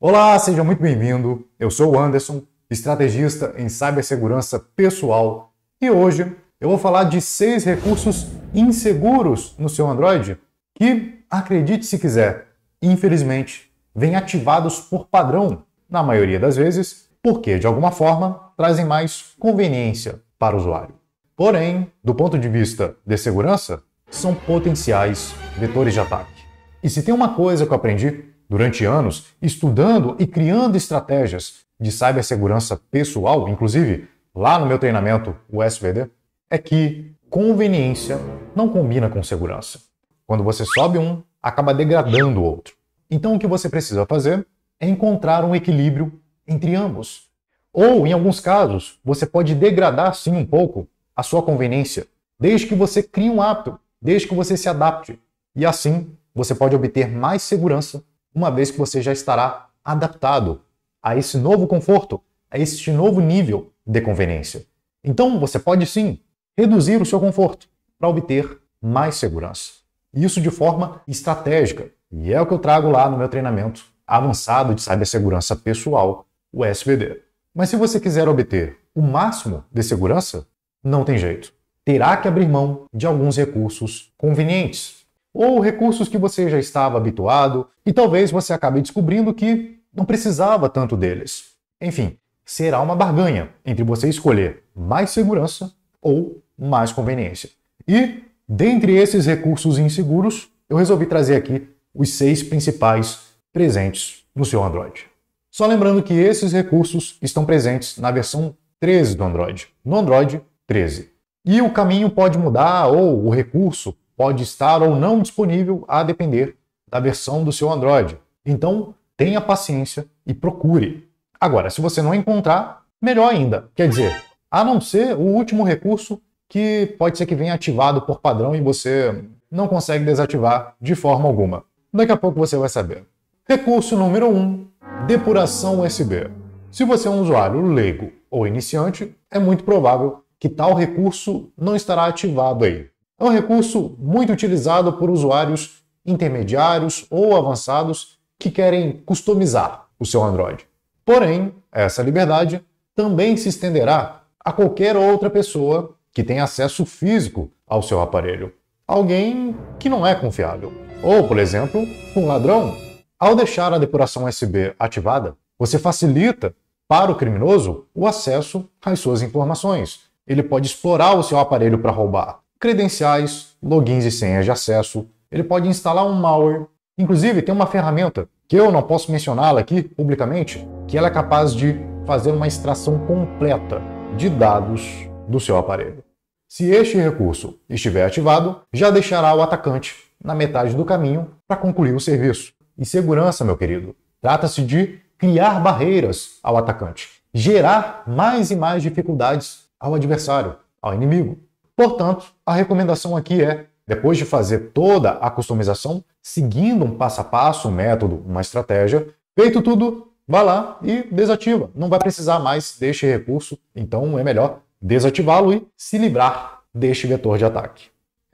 Olá, seja muito bem-vindo. Eu sou o Anderson, estrategista em cibersegurança pessoal, e hoje eu vou falar de seis recursos inseguros no seu Android que, acredite se quiser, infelizmente, vêm ativados por padrão, na maioria das vezes, porque de alguma forma trazem mais conveniência para o usuário. Porém, do ponto de vista de segurança, são potenciais vetores de ataque. E se tem uma coisa que eu aprendi durante anos estudando e criando estratégias de cibersegurança pessoal, inclusive lá no meu treinamento, o SVD, é que conveniência não combina com segurança. Quando você sobe um, acaba degradando o outro. Então o que você precisa fazer é encontrar um equilíbrio entre ambos. Ou, em alguns casos, você pode degradar sim um pouco a sua conveniência, desde que você crie um hábito, desde que você se adapte. E assim você pode obter mais segurança uma vez que você já estará adaptado a esse novo conforto, a este novo nível de conveniência. Então, você pode sim reduzir o seu conforto para obter mais segurança. Isso de forma estratégica. E é o que eu trago lá no meu treinamento avançado de cibersegurança pessoal, o SVD. Mas se você quiser obter o máximo de segurança, não tem jeito. Terá que abrir mão de alguns recursos convenientes ou recursos que você já estava habituado e talvez você acabe descobrindo que não precisava tanto deles. Enfim, será uma barganha entre você escolher mais segurança ou mais conveniência. E, dentre esses recursos inseguros, eu resolvi trazer aqui os seis principais presentes no seu Android. Só lembrando que esses recursos estão presentes na versão 13 do Android, no Android 13. E o caminho pode mudar ou o recurso pode estar ou não disponível a depender da versão do seu Android. Então, tenha paciência e procure. Agora, se você não encontrar, melhor ainda. Quer dizer, a não ser o último recurso que pode ser que venha ativado por padrão e você não consegue desativar de forma alguma. Daqui a pouco você vai saber. Recurso número 1: um, depuração USB. Se você é um usuário leigo ou iniciante, é muito provável que tal recurso não estará ativado aí. É um recurso muito utilizado por usuários intermediários ou avançados que querem customizar o seu Android. Porém, essa liberdade também se estenderá a qualquer outra pessoa que tem acesso físico ao seu aparelho. Alguém que não é confiável. Ou, por exemplo, um ladrão. Ao deixar a depuração USB ativada, você facilita para o criminoso o acesso às suas informações. Ele pode explorar o seu aparelho para roubar credenciais, logins e senhas de acesso. Ele pode instalar um malware. Inclusive, tem uma ferramenta que eu não posso mencioná-la aqui publicamente, que ela é capaz de fazer uma extração completa de dados do seu aparelho. Se este recurso estiver ativado, já deixará o atacante na metade do caminho para concluir o serviço. E segurança, meu querido, trata-se de criar barreiras ao atacante, gerar mais e mais dificuldades ao adversário, ao inimigo. Portanto, a recomendação aqui é, depois de fazer toda a customização, seguindo um passo a passo, um método, uma estratégia, feito tudo, vá lá e desativa. Não vai precisar mais deste recurso, então é melhor desativá-lo e se livrar deste vetor de ataque.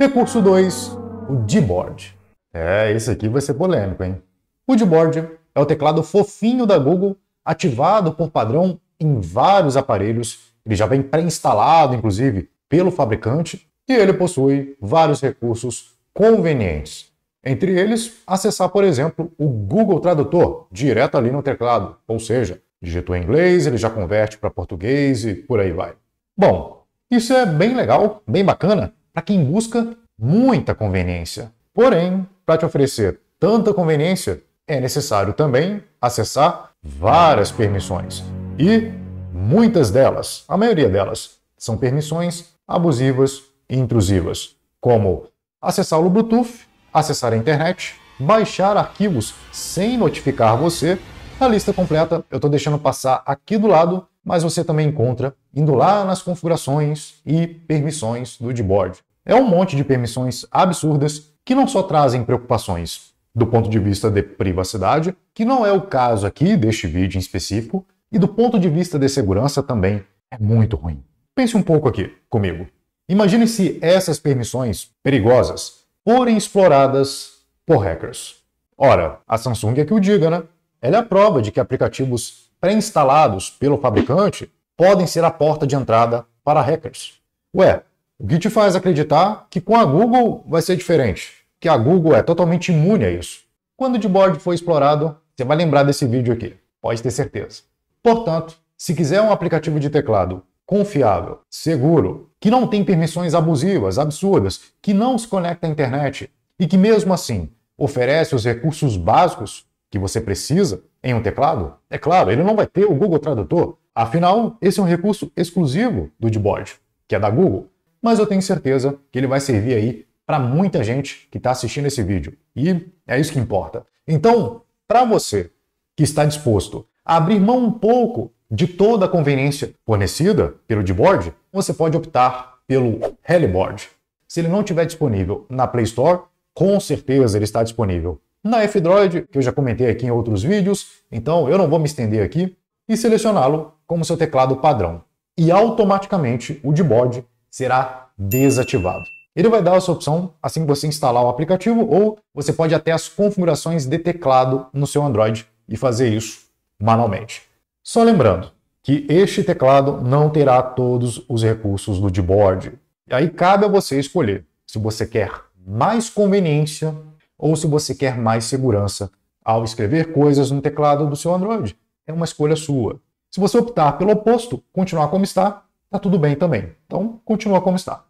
Recurso 2, o Dboard. É, esse aqui vai ser polêmico, hein? O Dboard é o teclado fofinho da Google, ativado por padrão em vários aparelhos. Ele já vem pré-instalado, inclusive, pelo fabricante e ele possui vários recursos convenientes. Entre eles, acessar, por exemplo, o Google Tradutor direto ali no teclado, ou seja, digito em inglês, ele já converte para português e por aí vai. Bom, isso é bem legal, bem bacana para quem busca muita conveniência. Porém, para te oferecer tanta conveniência, é necessário também acessar várias permissões. E muitas delas, a maioria delas, são permissões abusivas e intrusivas, como acessar o Bluetooth, acessar a internet, baixar arquivos sem notificar você. A lista completa eu estou deixando passar aqui do lado, mas você também encontra indo lá nas configurações e permissões do Dboard. É um monte de permissões absurdas que não só trazem preocupações do ponto de vista de privacidade, que não é o caso aqui deste vídeo em específico, e do ponto de vista de segurança também é muito ruim. Pense um pouco aqui comigo. Imagine se essas permissões perigosas forem exploradas por hackers. Ora, a Samsung é que o diga, né? Ela é a prova de que aplicativos pré-instalados pelo fabricante podem ser a porta de entrada para hackers. Ué, o que te faz acreditar que com a Google vai ser diferente? Que a Google é totalmente imune a isso. Quando o dashboard for explorado, você vai lembrar desse vídeo aqui, pode ter certeza. Portanto, se quiser um aplicativo de teclado confiável, seguro, que não tem permissões abusivas, absurdas, que não se conecta à internet e que, mesmo assim, oferece os recursos básicos que você precisa em um teclado? É claro, ele não vai ter o Google Tradutor. Afinal, esse é um recurso exclusivo do Dboard, que é da Google. Mas eu tenho certeza que ele vai servir aí para muita gente que está assistindo esse vídeo. E é isso que importa. Então, para você que está disposto a abrir mão um pouco de toda a conveniência fornecida pelo Dboard, você pode optar pelo Heliboard. Se ele não estiver disponível na Play Store, com certeza ele está disponível na F-Droid, que eu já comentei aqui em outros vídeos, então eu não vou me estender aqui, e selecioná-lo como seu teclado padrão. E automaticamente o Dboard será desativado. Ele vai dar essa opção assim que você instalar o aplicativo ou você pode até as configurações de teclado no seu Android e fazer isso manualmente. Só lembrando que este teclado não terá todos os recursos do Dboard. E aí cabe a você escolher se você quer mais conveniência ou se você quer mais segurança ao escrever coisas no teclado do seu Android. É uma escolha sua. Se você optar pelo oposto, continuar como está, tá tudo bem também. Então, continua como está.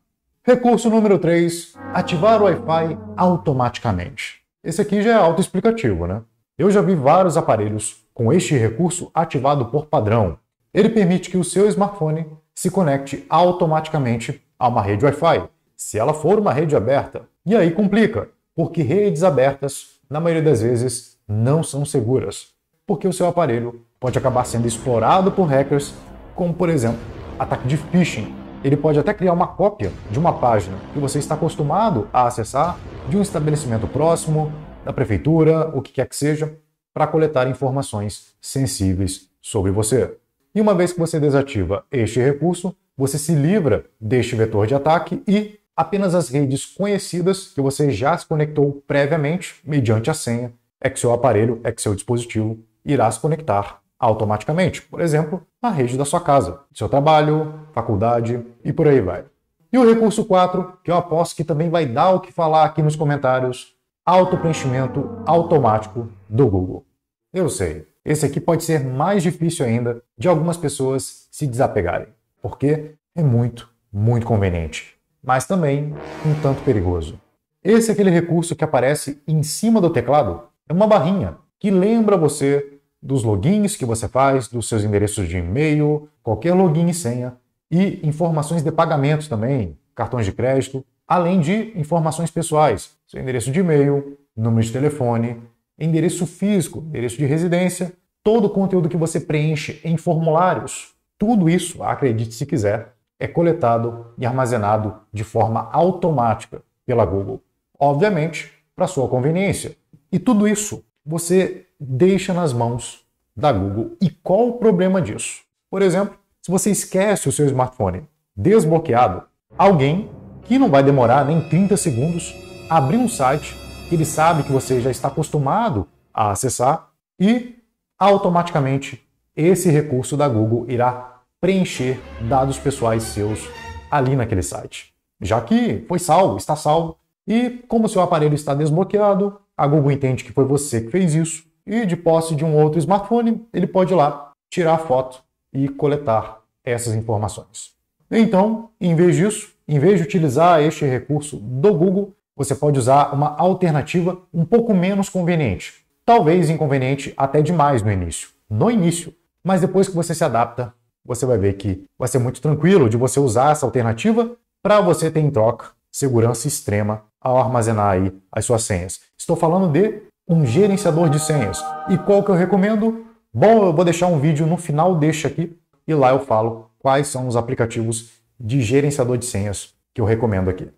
Recurso número 3, ativar o Wi-Fi automaticamente. Esse aqui já é autoexplicativo, né? Eu já vi vários aparelhos com este recurso ativado por padrão. Ele permite que o seu smartphone se conecte automaticamente a uma rede Wi-Fi, se ela for uma rede aberta. E aí complica, porque redes abertas, na maioria das vezes, não são seguras, porque o seu aparelho pode acabar sendo explorado por hackers, como por exemplo, ataque de phishing. Ele pode até criar uma cópia de uma página que você está acostumado a acessar de um estabelecimento próximo da prefeitura, o que quer que seja, para coletar informações sensíveis sobre você. E uma vez que você desativa este recurso, você se livra deste vetor de ataque e apenas as redes conhecidas que você já se conectou previamente mediante a senha é que seu aparelho, é que seu dispositivo irá se conectar automaticamente. Por exemplo, a rede da sua casa, seu trabalho, faculdade e por aí vai. E o recurso 4, que eu aposto que também vai dar o que falar aqui nos comentários, autopreenchimento automático do Google. Eu sei, esse aqui pode ser mais difícil ainda de algumas pessoas se desapegarem, porque é muito, muito conveniente, mas também um tanto perigoso. Esse é aquele recurso que aparece em cima do teclado, é uma barrinha que lembra você dos logins que você faz, dos seus endereços de e-mail, qualquer login e senha, e informações de pagamentos também, cartões de crédito, além de informações pessoais, seu endereço de e-mail, número de telefone, endereço físico, endereço de residência, todo o conteúdo que você preenche em formulários, tudo isso, acredite se quiser, é coletado e armazenado de forma automática pela Google. Obviamente, para sua conveniência. E tudo isso você deixa nas mãos da Google. E qual o problema disso? Por exemplo, se você esquece o seu smartphone desbloqueado, alguém que não vai demorar nem 30 segundos, abrir um site que ele sabe que você já está acostumado a acessar e automaticamente esse recurso da Google irá preencher dados pessoais seus ali naquele site. Já que foi salvo, está salvo, e como seu aparelho está desbloqueado, a Google entende que foi você que fez isso e de posse de um outro smartphone, ele pode ir lá tirar a foto e coletar essas informações. Então, em vez disso, em vez de utilizar este recurso do Google, você pode usar uma alternativa um pouco menos conveniente. Talvez inconveniente até demais no início. No início. Mas depois que você se adapta, você vai ver que vai ser muito tranquilo de você usar essa alternativa para você ter em troca segurança extrema ao armazenar aí as suas senhas. Estou falando de um gerenciador de senhas. E qual que eu recomendo? Bom, eu vou deixar um vídeo no final deste aqui e lá eu falo quais são os aplicativos de gerenciador de senhas que eu recomendo aqui.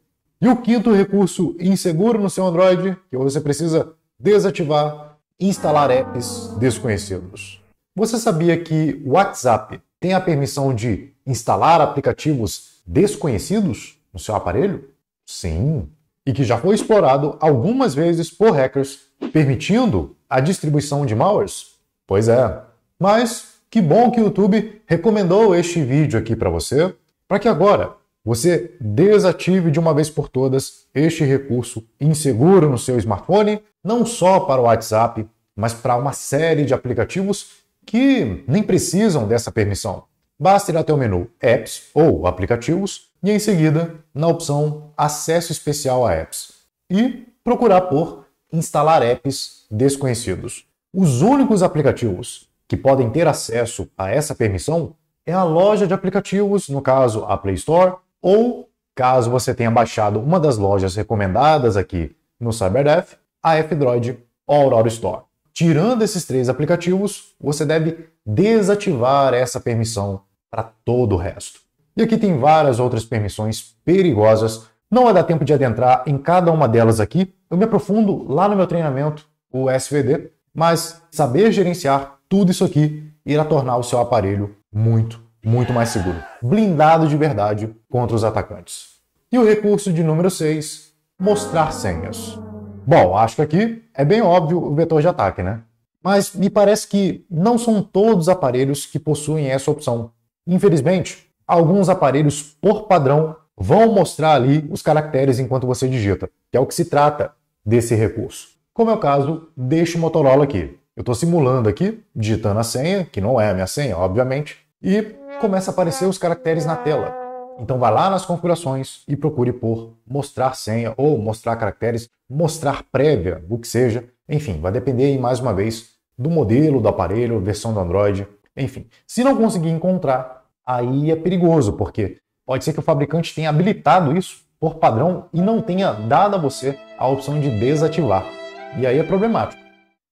E o quinto recurso inseguro no seu Android, que você precisa desativar, instalar apps desconhecidos. Você sabia que o WhatsApp tem a permissão de instalar aplicativos desconhecidos no seu aparelho? Sim, e que já foi explorado algumas vezes por hackers, permitindo a distribuição de malwares? Pois é. Mas que bom que o YouTube recomendou este vídeo aqui para você para que agora você desative de uma vez por todas este recurso inseguro no seu smartphone, não só para o WhatsApp, mas para uma série de aplicativos que nem precisam dessa permissão. Basta ir até o menu Apps ou Aplicativos e em seguida na opção Acesso Especial a Apps e procurar por Instalar Apps Desconhecidos. Os únicos aplicativos que podem ter acesso a essa permissão é a loja de aplicativos, no caso a Play Store, ou caso você tenha baixado uma das lojas recomendadas aqui no CyberDev, a F-Droid Aurora Store. Tirando esses três aplicativos, você deve desativar essa permissão para todo o resto. E aqui tem várias outras permissões perigosas. Não vai dar tempo de adentrar em cada uma delas aqui. Eu me aprofundo lá no meu treinamento, o SVD, mas saber gerenciar tudo isso aqui irá tornar o seu aparelho muito, muito mais seguro. Blindado de verdade contra os atacantes. E o recurso de número 6, mostrar senhas. Bom, acho que aqui é bem óbvio o vetor de ataque, né? Mas me parece que não são todos os aparelhos que possuem essa opção. Infelizmente, alguns aparelhos, por padrão, vão mostrar ali os caracteres enquanto você digita, que é o que se trata desse recurso. Como é o caso deste Motorola aqui. Eu estou simulando aqui, digitando a senha, que não é a minha senha, obviamente, e começa a aparecer os caracteres na tela. Então vá lá nas configurações e procure por mostrar senha ou mostrar caracteres, mostrar prévia, o que seja. Enfim, vai depender aí mais uma vez do modelo do aparelho, versão do Android, enfim. Se não conseguir encontrar, aí é perigoso, porque pode ser que o fabricante tenha habilitado isso por padrão e não tenha dado a você a opção de desativar. E aí é problemático.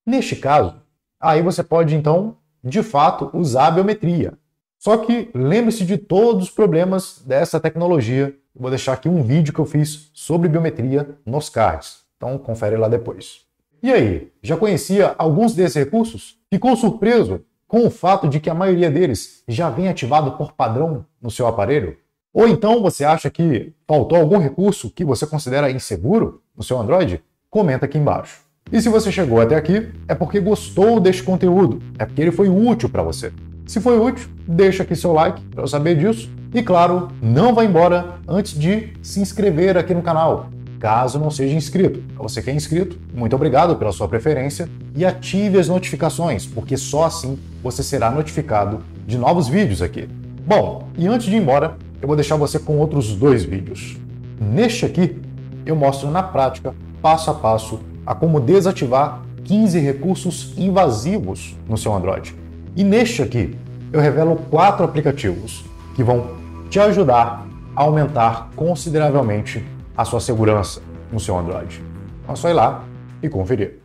Neste caso, aí você pode então, de fato, usar a biometria. Só que lembre-se de todos os problemas dessa tecnologia. vou deixar aqui um vídeo que eu fiz sobre biometria nos cards. Então confere lá depois. E aí, já conhecia alguns desses recursos? Ficou surpreso com o fato de que a maioria deles já vem ativado por padrão no seu aparelho? Ou então você acha que faltou algum recurso que você considera inseguro no seu Android? Comenta aqui embaixo. E se você chegou até aqui, é porque gostou deste conteúdo, é porque ele foi útil para você. Se foi útil, deixa aqui seu like para eu saber disso. E claro, não vá embora antes de se inscrever aqui no canal, caso não seja inscrito. Para você que é inscrito, muito obrigado pela sua preferência e ative as notificações, porque só assim você será notificado de novos vídeos aqui. Bom, e antes de ir embora, eu vou deixar você com outros dois vídeos. Neste aqui, eu mostro na prática, passo a passo, a como desativar 15 recursos invasivos no seu Android. E neste aqui, eu revelo quatro aplicativos que vão te ajudar a aumentar consideravelmente a sua segurança no seu Android. Então é só ir lá e conferir.